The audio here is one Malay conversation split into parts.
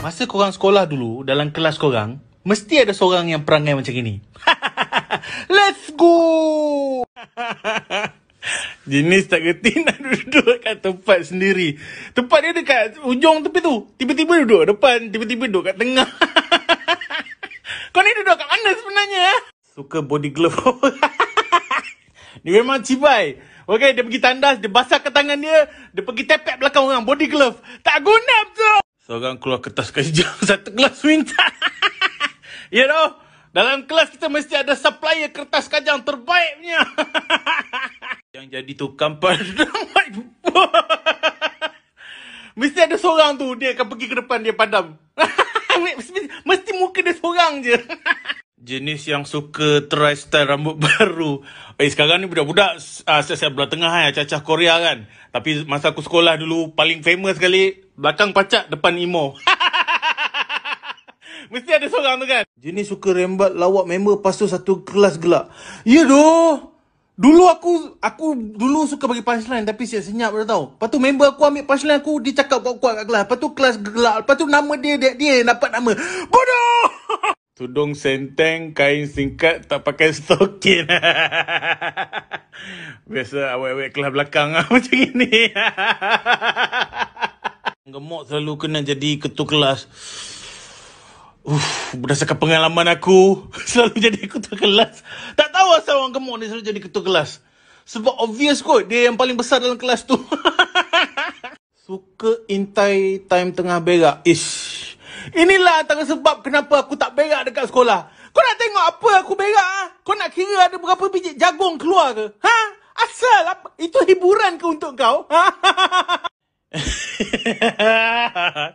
Masa korang sekolah dulu Dalam kelas korang Mesti ada seorang yang perangai macam ini Let's go Jenis tak kerti nak duduk kat tempat sendiri Tempat dia dekat ujung tepi tu Tiba-tiba duduk depan Tiba-tiba duduk kat tengah Kau ni duduk kat mana sebenarnya? Ha? Suka body glove Dia memang cibai Okay, dia pergi tandas, dia basahkan tangan dia Dia pergi tepek belakang orang, body glove Tak guna betul Seorang keluar kertas kejap satu kelas minta. you know, dalam kelas kita mesti ada supplier kertas kajang terbaiknya. Yang jadi tukang padam. mesti ada seorang tu, dia akan pergi ke depan, dia padam. mesti muka dia seorang je. Jenis yang suka try style rambut baru. Eh, sekarang ni budak-budak uh, ah, siap-siap belah tengah kan, eh, cacah Korea kan. Tapi masa aku sekolah dulu, paling famous kali, Belakang pacak depan emo. Mesti ada seorang tu kan. Jenis suka rembat lawak member lepas tu satu kelas gelak. Ya doh. Dulu aku aku dulu suka bagi punchline tapi siap senyap dah tau. Lepas tu member aku ambil punchline aku dia cakap kuat-kuat kat kelas. Lepas tu kelas gelak. Lepas tu nama dia dia, dia dapat nama. Bodoh. Tudung senteng, kain singkat, tak pakai stokin. Biasa awet-awet kelas belakang macam ini. Gemuk selalu kena jadi ketua kelas. Uf, berdasarkan pengalaman aku, selalu jadi ketua kelas. Tak tahu asal orang gemuk ni selalu jadi ketua kelas. Sebab obvious kot, dia yang paling besar dalam kelas tu. Suka intai time tengah berak. Ish. Inilah antara sebab kenapa aku tak berak dekat sekolah. Kau nak tengok apa aku berak? Ah? Kau nak kira ada berapa biji jagung keluar ke? Ha? Asal? Itu hiburan ke untuk kau? Ha?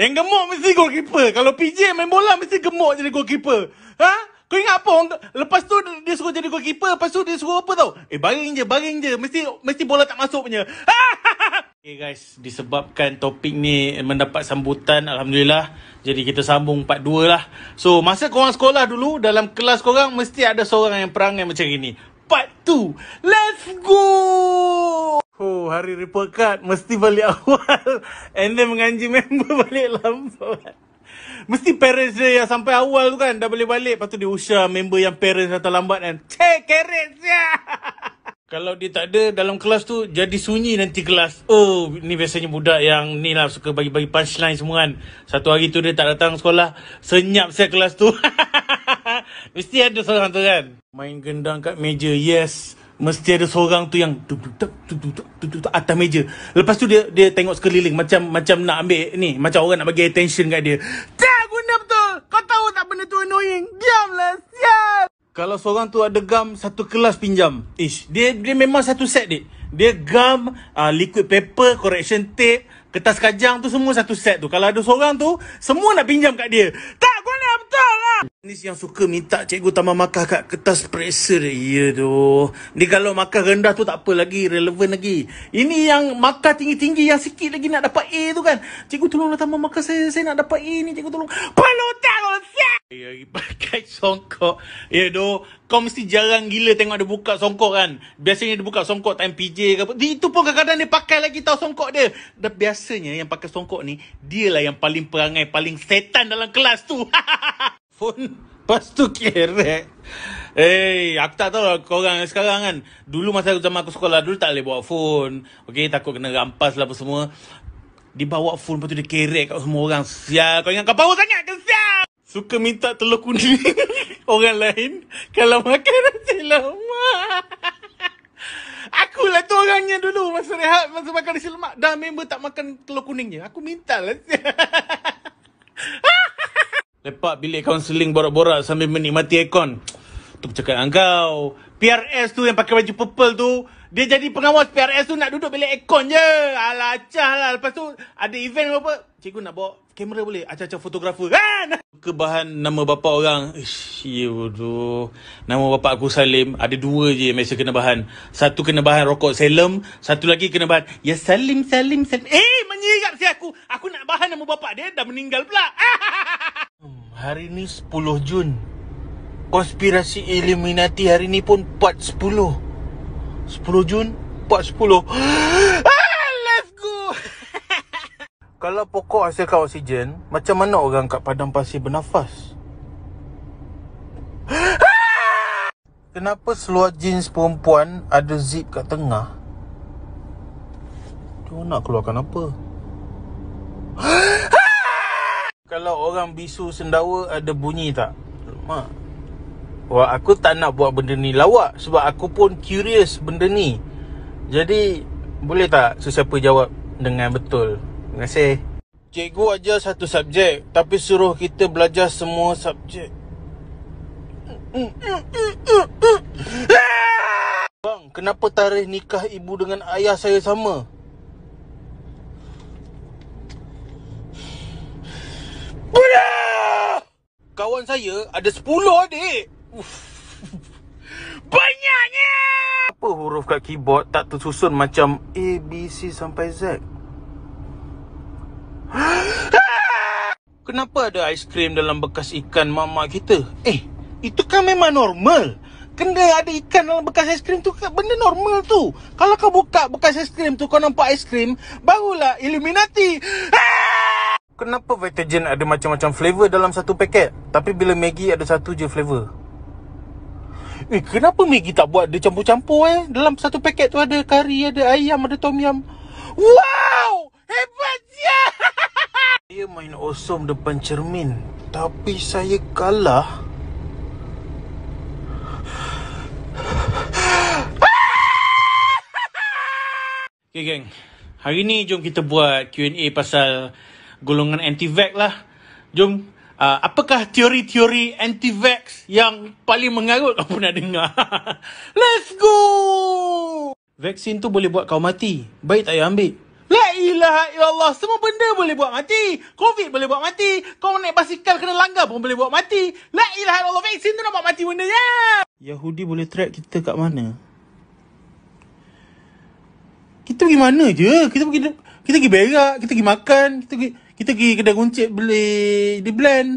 Yang gemuk mesti goalkeeper. Kalau PJ main bola mesti gemuk jadi goalkeeper. Ha? Kau ingat apa? Lepas tu dia suruh jadi goalkeeper. Lepas tu dia suruh apa tau? Eh baring je, baring je. Mesti mesti bola tak masuk punya. Okay guys, disebabkan topik ni mendapat sambutan, Alhamdulillah. Jadi kita sambung part 2 lah. So, masa korang sekolah dulu, dalam kelas kau korang mesti ada seorang yang perangai macam ini. Part 2. Let's go! Oh, hari report card mesti balik awal and then menganji member balik lambat. Mesti parents dia yang sampai awal tu kan dah boleh balik. Lepas tu dia usah member yang parents datang lambat kan. Cek carrots ya. Kalau dia tak ada dalam kelas tu jadi sunyi nanti kelas. Oh, ni biasanya budak yang ni lah suka bagi-bagi punchline semua kan. Satu hari tu dia tak datang sekolah. Senyap saya kelas tu. mesti ada seorang tu kan. Main gendang kat meja. Yes mesti ada seorang tu yang atas meja. Lepas tu dia dia tengok sekeliling macam macam nak ambil ni, macam orang nak bagi attention kat dia. Tak guna betul. Kau tahu tak benda tu annoying. Diamlah, sial. Kalau seorang tu ada gam satu kelas pinjam. Ish, dia dia memang satu set dia. Dia gam, uh, liquid paper, correction tape, kertas kajang tu semua satu set tu. Kalau ada seorang tu, semua nak pinjam kat dia. Tak Jenis yang suka minta cikgu tambah markah kat kertas periksa dia. Ya tu. Ni kalau markah rendah tu tak apa lagi. Relevan lagi. Ini yang markah tinggi-tinggi yang sikit lagi nak dapat A tu kan. Cikgu tolonglah tambah markah saya. Saya nak dapat A ni cikgu tolong. palu tak Ya, pakai songkok. Ya, do. Kau mesti jarang gila tengok dia buka songkok kan. Biasanya dia buka songkok time PJ ke apa. Itu pun kadang-kadang dia pakai lagi tau songkok dia. Dan biasanya yang pakai songkok ni, dialah yang paling perangai, paling setan dalam kelas tu. telefon Lepas tu kerek Hey, aku tak tahu lah korang sekarang kan Dulu masa aku zaman aku sekolah dulu tak boleh bawa phone Okay, takut kena rampas lah apa semua Dia bawa phone lepas tu dia kerek kat semua orang Sial, kau ingat kau power sangat ke sial Suka minta telur kuning orang lain Kalau makan nasi lemak Akulah tu orangnya dulu masa rehat Masa makan nasi lemak Dah member tak makan telur kuningnya Aku minta lah Lepak bilik kaunseling borak-borak sambil menikmati aircon. Tu cakap engkau. PRS tu yang pakai baju purple tu. Dia jadi pengawas PRS tu nak duduk bilik aircon je. Alacah lah. Lepas tu ada event apa. Cikgu nak bawa kamera boleh? Acah-acah fotografer ha, kan? Kebahan nama bapa orang. Ish, ya bodoh. Nama bapa aku Salim. Ada dua je yang biasa kena bahan. Satu kena bahan rokok Salem. Satu lagi kena bahan. Ya Salim, Salim, Salim. Eh, menyirap si aku. Aku nak bahan nama bapa dia. Dah meninggal pula. ah. Hari ni 10 Jun Konspirasi Illuminati hari ni pun part 10 10 Jun, part 10 ah, Let's go Kalau pokok hasilkan oksigen Macam mana orang kat padang pasir bernafas? Kenapa seluar jeans perempuan ada zip kat tengah? Dia nak keluarkan apa? kalau orang bisu sendawa ada bunyi tak? Mak. Wah, aku tak nak buat benda ni lawak sebab aku pun curious benda ni. Jadi, boleh tak sesiapa jawab dengan betul? Terima kasih. Cikgu ajar satu subjek tapi suruh kita belajar semua subjek. Bang, kenapa tarikh nikah ibu dengan ayah saya sama? Bedah! Kawan saya ada 10 adik. Banyaknya! Apa huruf kat keyboard tak tersusun macam A, B, C sampai Z? Kenapa ada aiskrim dalam bekas ikan mama kita? Eh, itu kan memang normal. Kena ada ikan dalam bekas aiskrim tu kan benda normal tu. Kalau kau buka bekas aiskrim tu kau nampak aiskrim, barulah Illuminati. Ah! Kenapa Vitagen ada macam-macam flavor dalam satu paket Tapi bila Maggi ada satu je flavor Eh kenapa Maggi tak buat dia campur-campur eh Dalam satu paket tu ada kari, ada ayam, ada tom yum Wow! Hebat dia! Dia main awesome depan cermin Tapi saya kalah Okay gang, Hari ni jom kita buat Q&A pasal golongan anti-vax lah. Jom, uh, apakah teori-teori anti-vax yang paling mengarut kau pernah dengar? Let's go! Vaksin tu boleh buat kau mati. Baik tak payah ambil. La ilaha illallah, semua benda boleh buat mati. Covid boleh buat mati. Kau naik basikal kena langgar pun boleh buat mati. La ilaha illallah, vaksin tu nak buat mati benda ya. Yahudi boleh track kita kat mana? Kita pergi mana je? Kita pergi kita pergi berak, kita pergi makan, kita pergi kita pergi kedai kuncit beli di blend.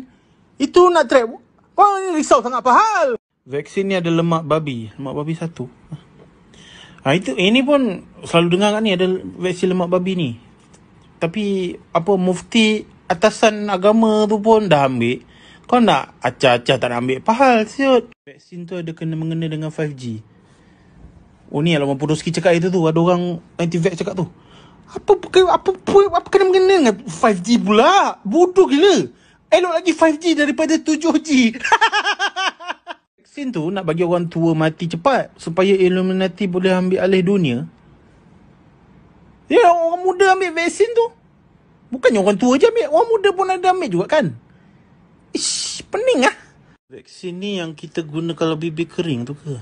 Itu nak trap. kau ni risau sangat apa hal. Vaksin ni ada lemak babi. Lemak babi satu. Ha, itu eh, ini pun selalu dengar kan ni ada vaksin lemak babi ni. Tapi apa mufti atasan agama tu pun dah ambil. Kau nak acah-acah tak nak ambil pahal siut. Vaksin tu ada kena mengena dengan 5G. Oh ni Alamak lah Podoski cakap itu tu. Ada orang anti-vax cakap tu. Apa apa apa apa kena mengena dengan 5G pula? Bodoh gila. Elok lagi 5G daripada 7G. Vaksin tu nak bagi orang tua mati cepat supaya Illuminati boleh ambil alih dunia. Ya orang muda ambil vaksin tu. bukan orang tua je ambil, orang muda pun ada ambil juga kan? Ish, pening ah. Vaksin ni yang kita guna kalau bibir kering tu ke?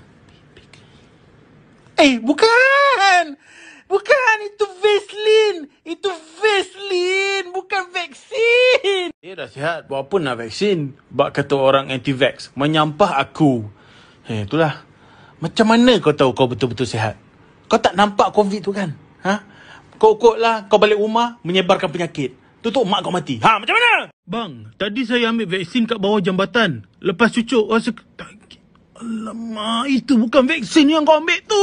Eh, bukan. Bukan itu vaselin. Itu vaselin, bukan vaksin. Dia dah sihat, buat apa nak vaksin? Bak kata orang anti-vax menyampah aku. Hei, eh, itulah. Macam mana kau tahu kau betul-betul sihat? Kau tak nampak COVID tu kan? Ha? Kau ukutlah, kau balik rumah, menyebarkan penyakit. Tutup mak kau mati. Ha, macam mana? Bang, tadi saya ambil vaksin kat bawah jambatan. Lepas cucuk, rasa... Alamak, itu bukan vaksin yang kau ambil tu!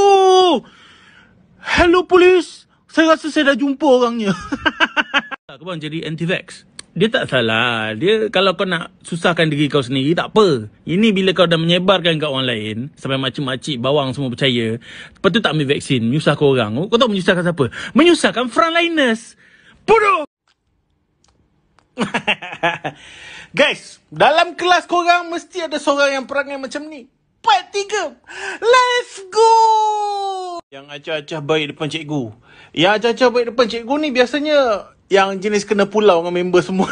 Hello polis. Saya rasa saya dah jumpa orangnya. Kau bang jadi anti-vax. Dia tak salah. Dia kalau kau nak susahkan diri kau sendiri, tak apa. Ini bila kau dah menyebarkan kat orang lain, sampai macam makcik bawang semua percaya, lepas tu tak ambil vaksin, menyusah kau orang. Oh, kau tahu menyusahkan siapa? Menyusahkan frontliners. Bodoh! Guys, dalam kelas korang mesti ada seorang yang perangai macam ni. Part 3 Let's go Yang acah-acah baik depan cikgu Yang acah-acah baik depan cikgu ni biasanya Yang jenis kena pulau dengan member semua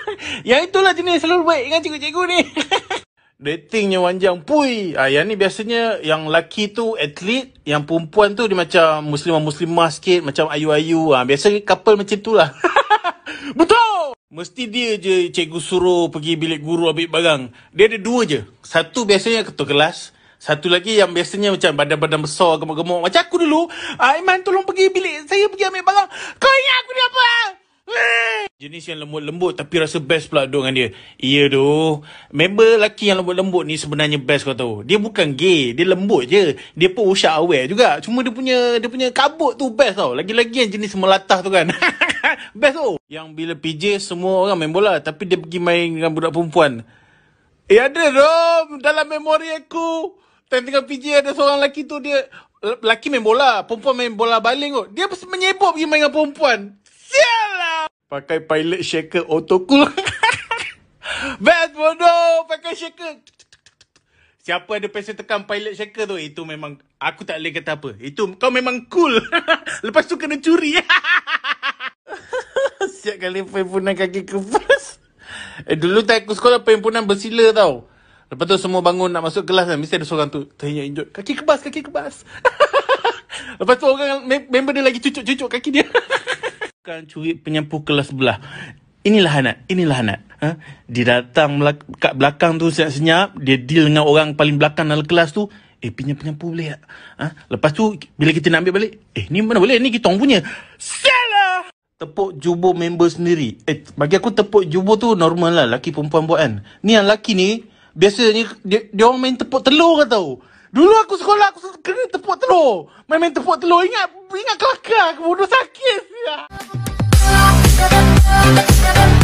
Yang itulah jenis selalu baik dengan cikgu-cikgu ni Datingnya panjang Pui ah, Yang ni biasanya Yang laki tu atlet Yang perempuan tu dia macam Muslimah-muslimah sikit Macam ayu-ayu ah, Biasanya couple macam tu lah Betul Mesti dia je cikgu suruh pergi bilik guru ambil barang. Dia ada dua je. Satu biasanya ketua kelas. Satu lagi yang biasanya macam badan-badan besar, gemuk-gemuk. Macam aku dulu. Aiman tolong pergi bilik. Saya pergi ambil barang. Kau ingat aku ni apa? Jenis yang lembut-lembut tapi rasa best pula duduk dengan dia. Iya tu. Member lelaki yang lembut-lembut ni sebenarnya best kau tahu. Dia bukan gay. Dia lembut je. Dia pun usah aware juga. Cuma dia punya dia punya kabut tu best tau. Lagi-lagi yang jenis melatah tu kan. Best tu. Yang bila PJ semua orang main bola tapi dia pergi main dengan budak perempuan. Eh ada Rom dalam memori aku. Time tengah PJ ada seorang lelaki tu dia lelaki main bola, perempuan main bola baling kot. Dia menyebab pergi main dengan perempuan. Sialah. Pakai pilot shaker auto cool. Best bodoh pakai shaker. Siapa ada passion tekan pilot shaker tu Itu memang Aku tak boleh kata apa Itu kau memang cool Lepas tu kena curi Setiap siapkan lempunan kaki kebas. Eh, dulu tak aku sekolah perhimpunan bersila tau. Lepas tu semua bangun nak masuk kelas kan. Mesti ada seorang tu terhinyak injut. Kaki kebas, kaki kebas. Lepas tu orang member dia lagi cucuk-cucuk kaki dia. Bukan curi penyapu kelas sebelah. Inilah anak, inilah anak. Ha? Dia datang kat belakang tu senyap-senyap. Dia deal dengan orang paling belakang dalam kelas tu. Eh, pinjam penyapu boleh tak? Ha? Lepas tu, bila kita nak ambil balik. Eh, ni mana boleh? Ni kita orang punya. Siap! tepuk jubo member sendiri. Eh, bagi aku tepuk jubo tu normal lah. Laki perempuan buat kan. Ni yang laki ni, biasanya dia, dia orang main tepuk telur kata tau. Dulu aku sekolah, aku kena tepuk telur. Main-main tepuk telur. Ingat, ingat kelakar aku. Bodoh sakit. Ya.